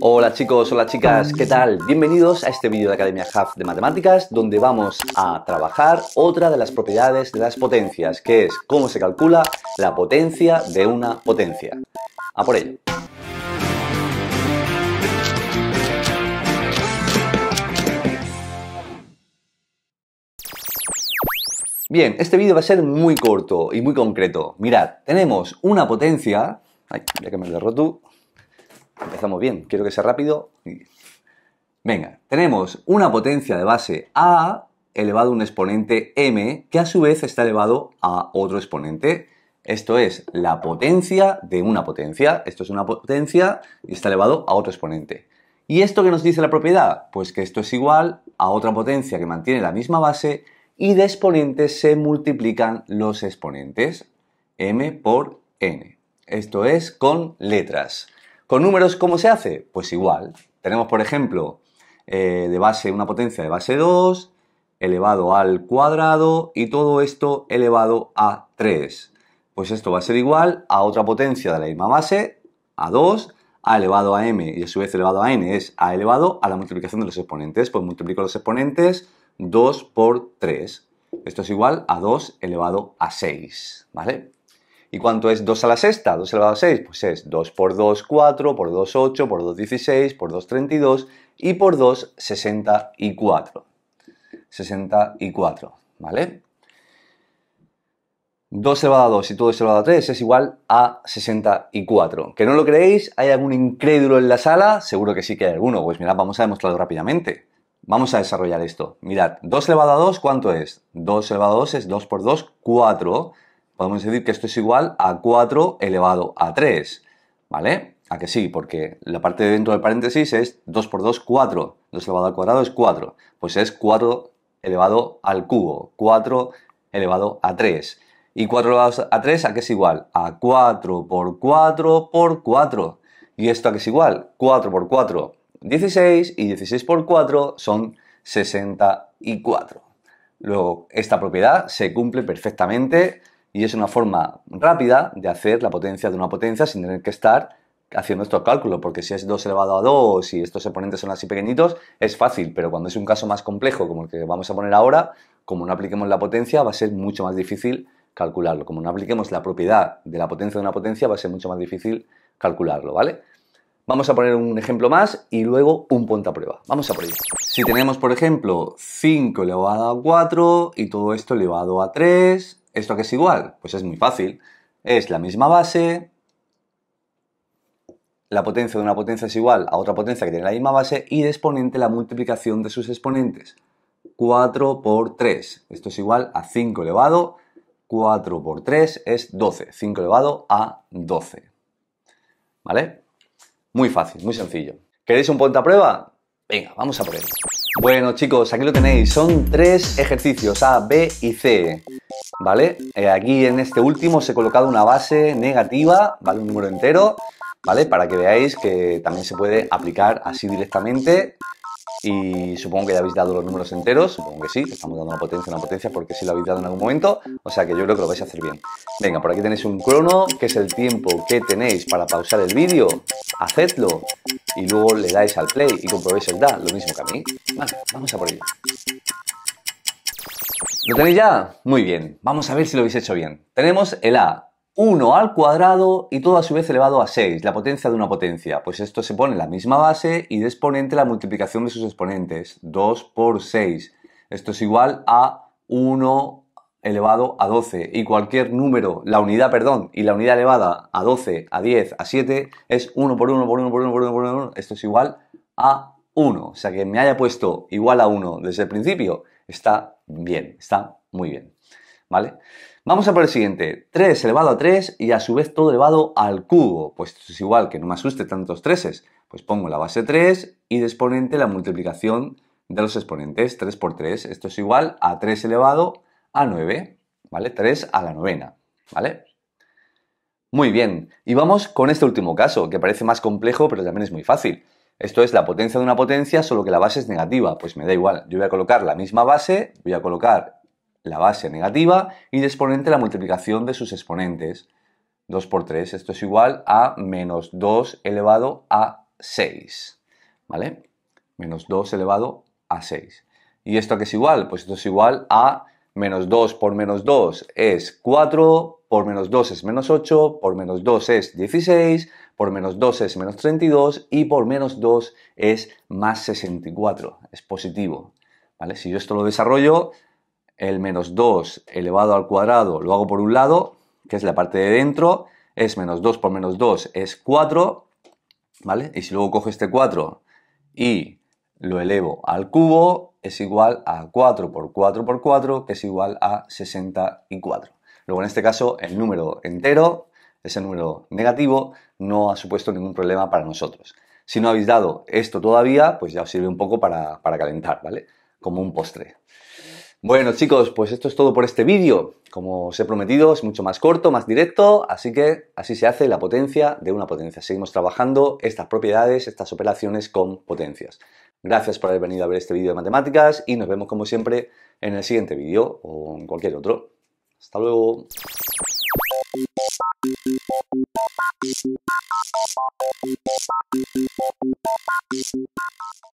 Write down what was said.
Hola chicos, hola chicas, ¿qué tal? Bienvenidos a este vídeo de Academia Half de Matemáticas, donde vamos a trabajar otra de las propiedades de las potencias, que es cómo se calcula la potencia de una potencia. A por ello. Bien, este vídeo va a ser muy corto y muy concreto. Mirad, tenemos una potencia... Ay, ya que me derroto. Empezamos bien, quiero que sea rápido. Venga, tenemos una potencia de base A elevado a un exponente m, que a su vez está elevado a otro exponente. Esto es la potencia de una potencia. Esto es una potencia y está elevado a otro exponente. ¿Y esto qué nos dice la propiedad? Pues que esto es igual a otra potencia que mantiene la misma base y de exponentes se multiplican los exponentes m por n. Esto es con letras. ¿Con números cómo se hace? Pues igual. Tenemos, por ejemplo, eh, de base una potencia de base 2, elevado al cuadrado y todo esto elevado a 3. Pues esto va a ser igual a otra potencia de la misma base, a 2, a elevado a m y a su vez elevado a n es a elevado a la multiplicación de los exponentes. Pues multiplico los exponentes 2 por 3. Esto es igual a 2 elevado a 6, ¿vale? ¿Y cuánto es 2 a la sexta? 2 elevado a 6, pues es 2 por 2, 4, por 2, 8, por 2, 16, por 2, 32 y por 2, 64. 64, ¿vale? 2 elevado a 2 y todo elevado a 3 es igual a 64. ¿Que no lo creéis? ¿Hay algún incrédulo en la sala? Seguro que sí que hay alguno. Pues mirad, vamos a demostrarlo rápidamente. Vamos a desarrollar esto. Mirad, 2 elevado a 2, ¿cuánto es? 2 elevado a 2 es 2 por 2, 4 podemos decir que esto es igual a 4 elevado a 3, ¿vale? A que sí, porque la parte de dentro del paréntesis es 2 por 2, 4. 2 elevado al cuadrado es 4. Pues es 4 elevado al cubo. 4 elevado a 3. Y 4 elevado a 3, ¿a qué es igual? A 4 por 4 por 4. ¿Y esto a qué es igual? 4 por 4, 16. Y 16 por 4 son 64. Luego, esta propiedad se cumple perfectamente y es una forma rápida de hacer la potencia de una potencia sin tener que estar haciendo estos cálculos, porque si es 2 elevado a 2 y estos exponentes son así pequeñitos, es fácil, pero cuando es un caso más complejo como el que vamos a poner ahora, como no apliquemos la potencia, va a ser mucho más difícil calcularlo. Como no apliquemos la propiedad de la potencia de una potencia, va a ser mucho más difícil calcularlo, ¿vale? Vamos a poner un ejemplo más y luego un punto a prueba. Vamos a por ello. Si tenemos, por ejemplo, 5 elevado a 4 y todo esto elevado a 3 ¿Esto qué es igual? Pues es muy fácil. Es la misma base, la potencia de una potencia es igual a otra potencia que tiene la misma base y de exponente la multiplicación de sus exponentes. 4 por 3. Esto es igual a 5 elevado. 4 por 3 es 12. 5 elevado a 12. ¿Vale? Muy fácil, muy sencillo. ¿Queréis un punto a prueba? Venga, vamos a por él. Bueno chicos, aquí lo tenéis. Son tres ejercicios A, B y C. ¿vale? Eh, aquí en este último os he colocado una base negativa, ¿vale? Un número entero, ¿vale? Para que veáis que también se puede aplicar así directamente y supongo que ya habéis dado los números enteros, supongo que sí, estamos dando una potencia, una potencia, porque sí lo habéis dado en algún momento, o sea que yo creo que lo vais a hacer bien. Venga, por aquí tenéis un crono, que es el tiempo que tenéis para pausar el vídeo, hacedlo, y luego le dais al play y comprobéis el da, lo mismo que a mí. Vale, vamos a por ello. ¿Lo tenéis ya? Muy bien, vamos a ver si lo habéis hecho bien. Tenemos el a, 1 al cuadrado y todo a su vez elevado a 6, la potencia de una potencia. Pues esto se pone en la misma base y de exponente la multiplicación de sus exponentes, 2 por 6. Esto es igual a 1 elevado a 12 y cualquier número, la unidad, perdón, y la unidad elevada a 12, a 10, a 7 es 1 por 1 por 1 por 1 por 1 por 1, esto es igual a 1. O sea que me haya puesto igual a 1 desde el principio Está bien, está muy bien. ¿Vale? Vamos a por el siguiente. 3 elevado a 3 y a su vez todo elevado al cubo. Pues esto es igual, que no me asuste tantos treses. Pues pongo la base 3 y de exponente la multiplicación de los exponentes. 3 por 3. Esto es igual a 3 elevado a 9. ¿Vale? 3 a la novena. ¿Vale? Muy bien. Y vamos con este último caso, que parece más complejo, pero también es muy fácil. Esto es la potencia de una potencia, solo que la base es negativa. Pues me da igual, yo voy a colocar la misma base, voy a colocar la base negativa y de exponente la multiplicación de sus exponentes. 2 por 3, esto es igual a menos 2 elevado a 6, ¿vale? Menos 2 elevado a 6. ¿Y esto qué es igual? Pues esto es igual a menos 2 por menos 2 es 4, por menos 2 es menos 8, por menos 2 es 16, por menos 2 es menos 32 y por menos 2 es más 64. Es positivo. ¿vale? Si yo esto lo desarrollo, el menos 2 elevado al cuadrado lo hago por un lado, que es la parte de dentro, es menos 2 por menos 2 es 4, ¿vale? Y si luego cojo este 4 y lo elevo al cubo, es igual a 4 por 4 por 4, que es igual a 64. Luego, en este caso, el número entero, ese número negativo, no ha supuesto ningún problema para nosotros. Si no habéis dado esto todavía, pues ya os sirve un poco para, para calentar, ¿vale? Como un postre. Bueno chicos, pues esto es todo por este vídeo. Como os he prometido, es mucho más corto, más directo, así que así se hace la potencia de una potencia. Seguimos trabajando estas propiedades, estas operaciones con potencias. Gracias por haber venido a ver este vídeo de matemáticas y nos vemos como siempre en el siguiente vídeo o en cualquier otro. Hasta luego.